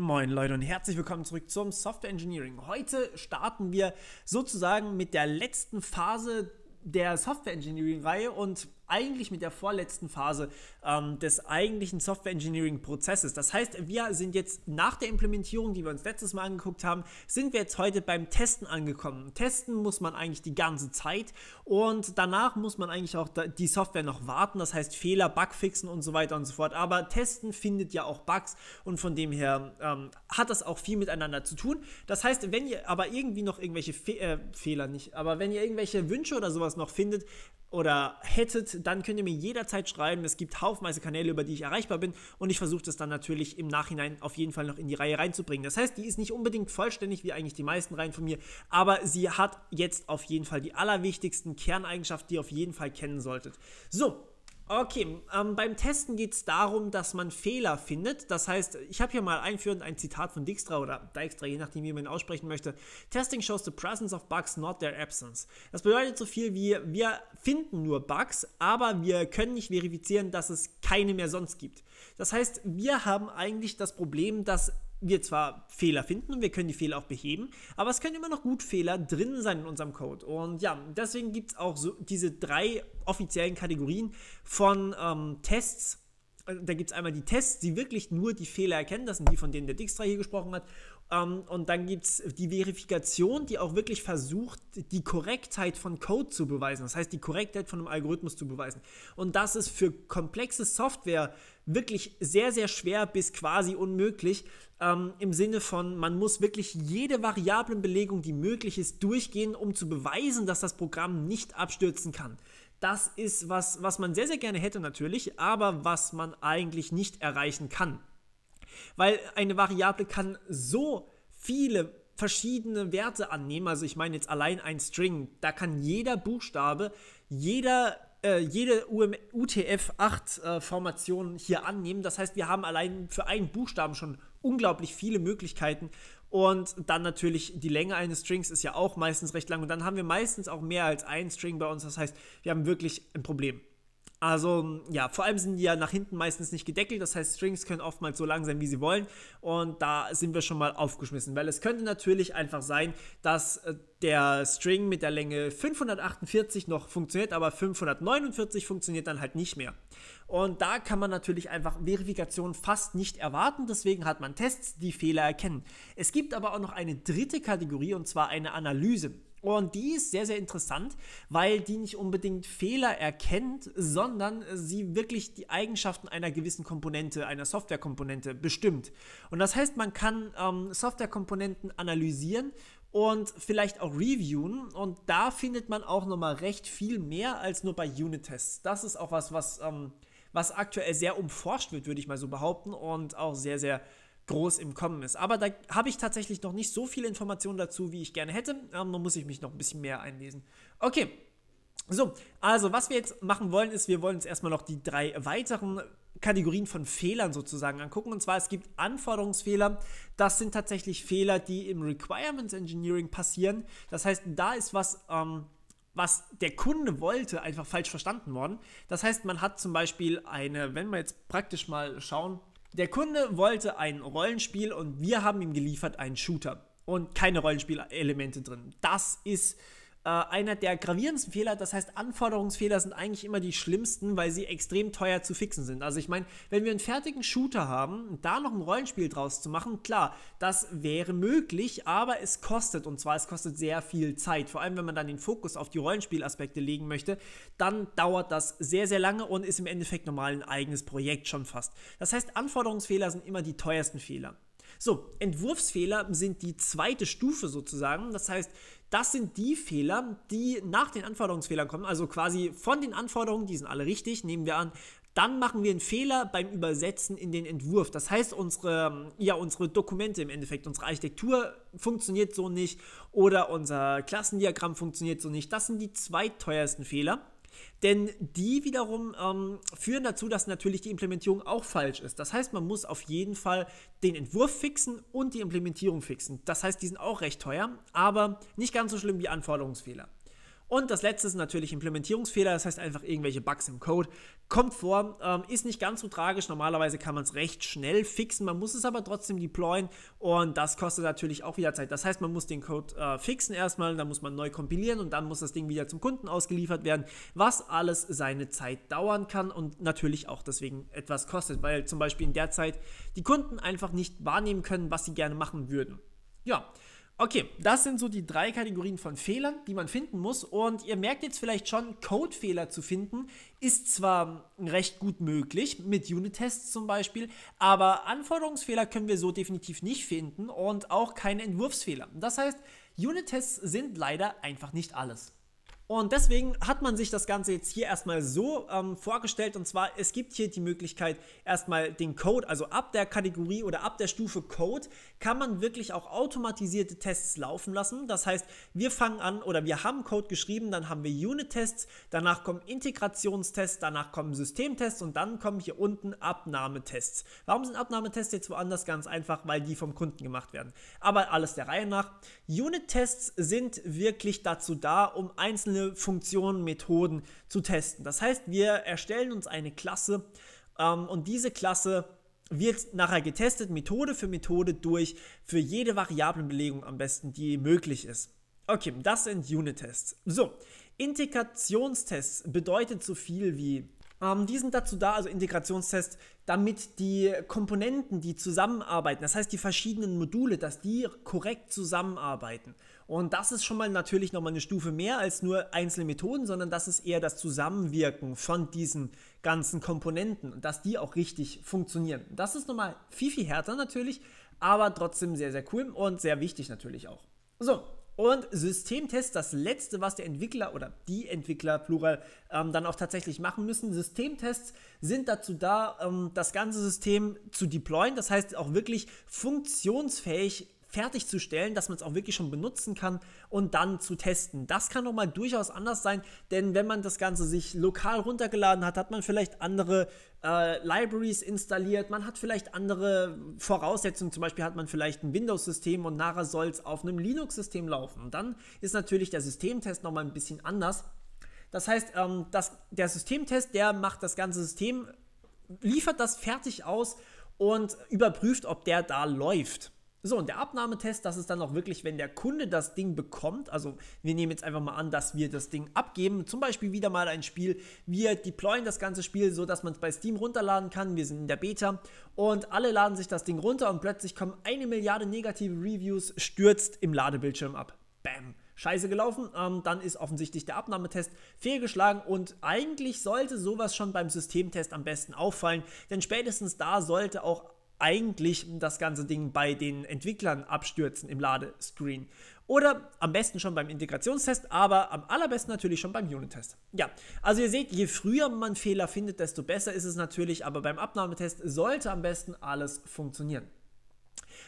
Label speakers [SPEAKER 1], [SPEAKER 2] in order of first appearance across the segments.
[SPEAKER 1] Moin Leute und herzlich willkommen zurück zum Software Engineering. Heute starten wir sozusagen mit der letzten Phase der Software Engineering Reihe und eigentlich mit der vorletzten Phase ähm, des eigentlichen Software Engineering Prozesses. Das heißt, wir sind jetzt nach der Implementierung, die wir uns letztes Mal angeguckt haben, sind wir jetzt heute beim Testen angekommen. Testen muss man eigentlich die ganze Zeit und danach muss man eigentlich auch die Software noch warten. Das heißt, Fehler, Bugfixen und so weiter und so fort. Aber Testen findet ja auch Bugs und von dem her ähm, hat das auch viel miteinander zu tun. Das heißt, wenn ihr aber irgendwie noch irgendwelche Fe äh, Fehler nicht, aber wenn ihr irgendwelche Wünsche oder sowas noch findet, oder hättet, dann könnt ihr mir jederzeit schreiben. Es gibt haufenweise Kanäle, über die ich erreichbar bin und ich versuche das dann natürlich im Nachhinein auf jeden Fall noch in die Reihe reinzubringen. Das heißt, die ist nicht unbedingt vollständig, wie eigentlich die meisten Reihen von mir, aber sie hat jetzt auf jeden Fall die allerwichtigsten Kerneigenschaften, die ihr auf jeden Fall kennen solltet. So, Okay, ähm, beim Testen geht es darum, dass man Fehler findet. Das heißt, ich habe hier mal einführend ein Zitat von Dijkstra oder Dijkstra, je nachdem, wie man ihn aussprechen möchte. Testing shows the presence of bugs, not their absence. Das bedeutet so viel wie, wir finden nur Bugs, aber wir können nicht verifizieren, dass es keine mehr sonst gibt. Das heißt, wir haben eigentlich das Problem, dass wir zwar Fehler finden und wir können die Fehler auch beheben, aber es können immer noch gut Fehler drin sein in unserem Code. Und ja, deswegen gibt es auch so diese drei offiziellen Kategorien von ähm, Tests. Also, da gibt es einmal die Tests, die wirklich nur die Fehler erkennen, das sind die, von denen der Dijkstra hier gesprochen hat. Ähm, und dann gibt es die Verifikation, die auch wirklich versucht, die Korrektheit von Code zu beweisen. Das heißt, die Korrektheit von einem Algorithmus zu beweisen. Und das ist für komplexe Software wirklich sehr, sehr schwer bis quasi unmöglich. Ähm, Im Sinne von, man muss wirklich jede Variablenbelegung, die möglich ist, durchgehen, um zu beweisen, dass das Programm nicht abstürzen kann. Das ist was, was man sehr, sehr gerne hätte natürlich, aber was man eigentlich nicht erreichen kann. Weil eine Variable kann so viele verschiedene Werte annehmen. Also ich meine jetzt allein ein String. Da kann jeder Buchstabe, jeder äh, jede UTF-8-Formation äh, hier annehmen. Das heißt, wir haben allein für einen Buchstaben schon unglaublich viele Möglichkeiten. Und dann natürlich die Länge eines Strings ist ja auch meistens recht lang. Und dann haben wir meistens auch mehr als einen String bei uns. Das heißt, wir haben wirklich ein Problem. Also ja, vor allem sind die ja nach hinten meistens nicht gedeckelt, das heißt Strings können oftmals so lang sein, wie sie wollen und da sind wir schon mal aufgeschmissen, weil es könnte natürlich einfach sein, dass äh, der String mit der Länge 548 noch funktioniert, aber 549 funktioniert dann halt nicht mehr. Und da kann man natürlich einfach Verifikationen fast nicht erwarten, deswegen hat man Tests, die Fehler erkennen. Es gibt aber auch noch eine dritte Kategorie und zwar eine Analyse. Und die ist sehr, sehr interessant, weil die nicht unbedingt Fehler erkennt, sondern sie wirklich die Eigenschaften einer gewissen Komponente, einer Softwarekomponente bestimmt. Und das heißt, man kann ähm, Softwarekomponenten analysieren und vielleicht auch reviewen. Und da findet man auch nochmal recht viel mehr als nur bei Unit-Tests. Das ist auch was, was, ähm, was aktuell sehr umforscht wird, würde ich mal so behaupten, und auch sehr, sehr groß im Kommen ist. Aber da habe ich tatsächlich noch nicht so viele Informationen dazu, wie ich gerne hätte. Ähm, da muss ich mich noch ein bisschen mehr einlesen. Okay. So, also was wir jetzt machen wollen, ist, wir wollen uns erstmal noch die drei weiteren Kategorien von Fehlern sozusagen angucken. Und zwar, es gibt Anforderungsfehler. Das sind tatsächlich Fehler, die im Requirements Engineering passieren. Das heißt, da ist was, ähm, was der Kunde wollte, einfach falsch verstanden worden. Das heißt, man hat zum Beispiel eine, wenn wir jetzt praktisch mal schauen, der Kunde wollte ein Rollenspiel und wir haben ihm geliefert einen Shooter und keine Rollenspielelemente drin. Das ist äh, einer der gravierendsten Fehler. Das heißt, Anforderungsfehler sind eigentlich immer die schlimmsten, weil sie extrem teuer zu fixen sind. Also ich meine, wenn wir einen fertigen Shooter haben da noch ein Rollenspiel draus zu machen, klar, das wäre möglich, aber es kostet und zwar es kostet sehr viel Zeit. Vor allem, wenn man dann den Fokus auf die Rollenspielaspekte legen möchte, dann dauert das sehr, sehr lange und ist im Endeffekt normal ein eigenes Projekt schon fast. Das heißt, Anforderungsfehler sind immer die teuersten Fehler. So, Entwurfsfehler sind die zweite Stufe sozusagen. Das heißt, das sind die Fehler, die nach den Anforderungsfehlern kommen. Also quasi von den Anforderungen, die sind alle richtig, nehmen wir an. Dann machen wir einen Fehler beim Übersetzen in den Entwurf. Das heißt, unsere, ja, unsere Dokumente im Endeffekt, unsere Architektur funktioniert so nicht oder unser Klassendiagramm funktioniert so nicht. Das sind die zweiteuersten Fehler. Denn die wiederum ähm, führen dazu, dass natürlich die Implementierung auch falsch ist. Das heißt, man muss auf jeden Fall den Entwurf fixen und die Implementierung fixen. Das heißt, die sind auch recht teuer, aber nicht ganz so schlimm wie Anforderungsfehler. Und das letzte ist natürlich Implementierungsfehler, das heißt einfach irgendwelche Bugs im Code. Kommt vor, ähm, ist nicht ganz so tragisch. Normalerweise kann man es recht schnell fixen, man muss es aber trotzdem deployen und das kostet natürlich auch wieder Zeit. Das heißt, man muss den Code äh, fixen erstmal, dann muss man neu kompilieren und dann muss das Ding wieder zum Kunden ausgeliefert werden, was alles seine Zeit dauern kann und natürlich auch deswegen etwas kostet, weil zum Beispiel in der Zeit die Kunden einfach nicht wahrnehmen können, was sie gerne machen würden. Ja, Okay, das sind so die drei Kategorien von Fehlern, die man finden muss. Und ihr merkt jetzt vielleicht schon, Codefehler zu finden ist zwar recht gut möglich, mit Unit-Tests zum Beispiel, aber Anforderungsfehler können wir so definitiv nicht finden und auch keine Entwurfsfehler. Das heißt, Unit-Tests sind leider einfach nicht alles. Und deswegen hat man sich das Ganze jetzt hier erstmal so ähm, vorgestellt. Und zwar, es gibt hier die Möglichkeit, erstmal den Code, also ab der Kategorie oder ab der Stufe Code, kann man wirklich auch automatisierte Tests laufen lassen. Das heißt, wir fangen an oder wir haben Code geschrieben, dann haben wir Unit-Tests, danach kommen Integrationstests, danach kommen Systemtests und dann kommen hier unten Abnahmetests. Warum sind Abnahmetests jetzt woanders? Ganz einfach, weil die vom Kunden gemacht werden. Aber alles der Reihe nach. Unit-Tests sind wirklich dazu da, um einzelne einzelne Funktionen, Methoden zu testen. Das heißt, wir erstellen uns eine Klasse ähm, und diese Klasse wird nachher getestet, Methode für Methode durch, für jede Variablenbelegung am besten, die möglich ist. Okay, das sind Unit-Tests. So, Integrationstests bedeutet so viel wie ähm, die sind dazu da, also Integrationstests, damit die Komponenten, die zusammenarbeiten, das heißt die verschiedenen Module, dass die korrekt zusammenarbeiten. Und das ist schon mal natürlich nochmal eine Stufe mehr als nur einzelne Methoden, sondern das ist eher das Zusammenwirken von diesen ganzen Komponenten und dass die auch richtig funktionieren. Das ist nochmal viel, viel härter natürlich, aber trotzdem sehr, sehr cool und sehr wichtig natürlich auch. So, und Systemtest, das letzte, was der Entwickler oder die Entwickler, Plural, ähm, dann auch tatsächlich machen müssen. Systemtests sind dazu da, ähm, das ganze System zu deployen, das heißt auch wirklich funktionsfähig fertigzustellen, dass man es auch wirklich schon benutzen kann und dann zu testen. Das kann doch mal durchaus anders sein, denn wenn man das Ganze sich lokal runtergeladen hat, hat man vielleicht andere äh, Libraries installiert, man hat vielleicht andere Voraussetzungen, zum Beispiel hat man vielleicht ein Windows-System und nachher soll es auf einem Linux-System laufen. Und dann ist natürlich der Systemtest nochmal ein bisschen anders. Das heißt, ähm, das, der Systemtest, der macht das ganze System, liefert das fertig aus und überprüft, ob der da läuft. So, und der Abnahmetest, das ist dann auch wirklich, wenn der Kunde das Ding bekommt. Also, wir nehmen jetzt einfach mal an, dass wir das Ding abgeben. Zum Beispiel wieder mal ein Spiel. Wir deployen das ganze Spiel sodass man es bei Steam runterladen kann. Wir sind in der Beta und alle laden sich das Ding runter und plötzlich kommen eine Milliarde negative Reviews, stürzt im Ladebildschirm ab. Bam scheiße gelaufen. Ähm, dann ist offensichtlich der Abnahmetest fehlgeschlagen und eigentlich sollte sowas schon beim Systemtest am besten auffallen, denn spätestens da sollte auch eigentlich das ganze Ding bei den Entwicklern abstürzen im Ladescreen. Oder am besten schon beim Integrationstest, aber am allerbesten natürlich schon beim Unit-Test. Ja, also ihr seht, je früher man Fehler findet, desto besser ist es natürlich, aber beim Abnahmetest sollte am besten alles funktionieren.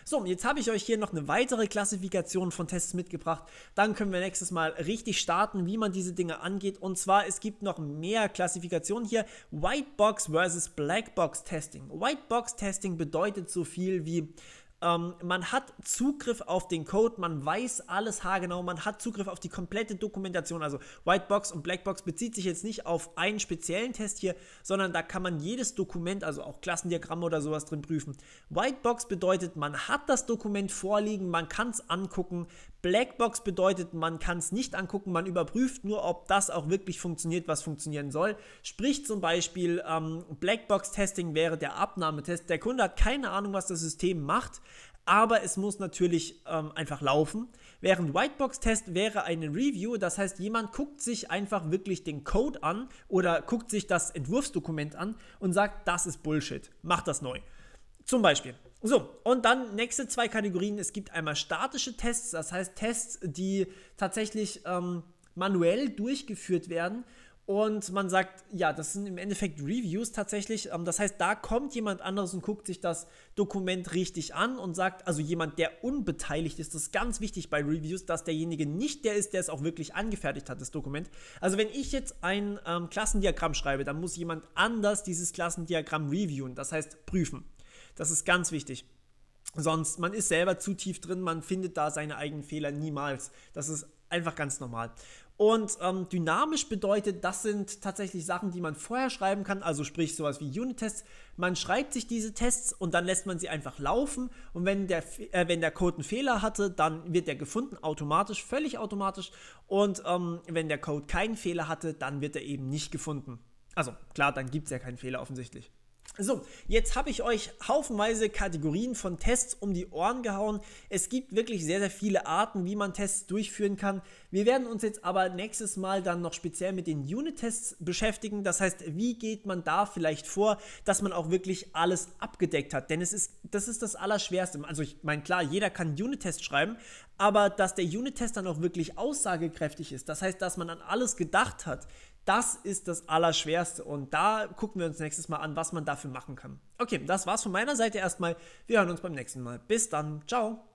[SPEAKER 1] So, jetzt habe ich euch hier noch eine weitere Klassifikation von Tests mitgebracht. Dann können wir nächstes Mal richtig starten, wie man diese Dinge angeht. Und zwar, es gibt noch mehr Klassifikationen hier. Whitebox versus Blackbox Testing. Whitebox Testing bedeutet so viel wie, ähm, man hat Zugriff auf den Code, man weiß alles haargenau, man hat Zugriff auf die komplette Dokumentation. Also Whitebox und Blackbox bezieht sich jetzt nicht auf einen speziellen Test hier, sondern da kann man jedes Dokument, also auch Klassendiagramme oder sowas drin prüfen. Whitebox bedeutet, man hat das Dokument vorliegen, man kann es angucken. Blackbox bedeutet, man kann es nicht angucken, man überprüft nur, ob das auch wirklich funktioniert, was funktionieren soll. Sprich zum Beispiel, ähm, Blackbox-Testing wäre der Abnahmetest. Der Kunde hat keine Ahnung, was das System macht aber es muss natürlich ähm, einfach laufen. Während Whitebox-Test wäre eine Review, das heißt, jemand guckt sich einfach wirklich den Code an oder guckt sich das Entwurfsdokument an und sagt, das ist Bullshit, mach das neu. Zum Beispiel. So, und dann nächste zwei Kategorien. Es gibt einmal statische Tests, das heißt Tests, die tatsächlich ähm, manuell durchgeführt werden und man sagt, ja, das sind im Endeffekt Reviews tatsächlich. Ähm, das heißt, da kommt jemand anderes und guckt sich das Dokument richtig an und sagt, also jemand, der unbeteiligt ist, das ist ganz wichtig bei Reviews, dass derjenige nicht der ist, der es auch wirklich angefertigt hat, das Dokument. Also wenn ich jetzt ein ähm, Klassendiagramm schreibe, dann muss jemand anders dieses Klassendiagramm reviewen, das heißt prüfen. Das ist ganz wichtig. Sonst, man ist selber zu tief drin, man findet da seine eigenen Fehler niemals. Das ist einfach ganz normal. Und ähm, dynamisch bedeutet, das sind tatsächlich Sachen, die man vorher schreiben kann, also sprich sowas wie Unit-Tests. Man schreibt sich diese Tests und dann lässt man sie einfach laufen. Und wenn der, äh, wenn der Code einen Fehler hatte, dann wird der gefunden, automatisch, völlig automatisch. Und ähm, wenn der Code keinen Fehler hatte, dann wird er eben nicht gefunden. Also klar, dann gibt es ja keinen Fehler offensichtlich. So, jetzt habe ich euch haufenweise Kategorien von Tests um die Ohren gehauen. Es gibt wirklich sehr, sehr viele Arten, wie man Tests durchführen kann. Wir werden uns jetzt aber nächstes Mal dann noch speziell mit den Unit-Tests beschäftigen. Das heißt, wie geht man da vielleicht vor, dass man auch wirklich alles abgedeckt hat? Denn es ist, das ist das Allerschwerste. Also ich meine, klar, jeder kann unit tests schreiben, aber dass der Unit-Test dann auch wirklich aussagekräftig ist. Das heißt, dass man an alles gedacht hat, das ist das Allerschwerste und da gucken wir uns nächstes Mal an, was man dafür machen kann. Okay, das war's von meiner Seite erstmal. Wir hören uns beim nächsten Mal. Bis dann. Ciao.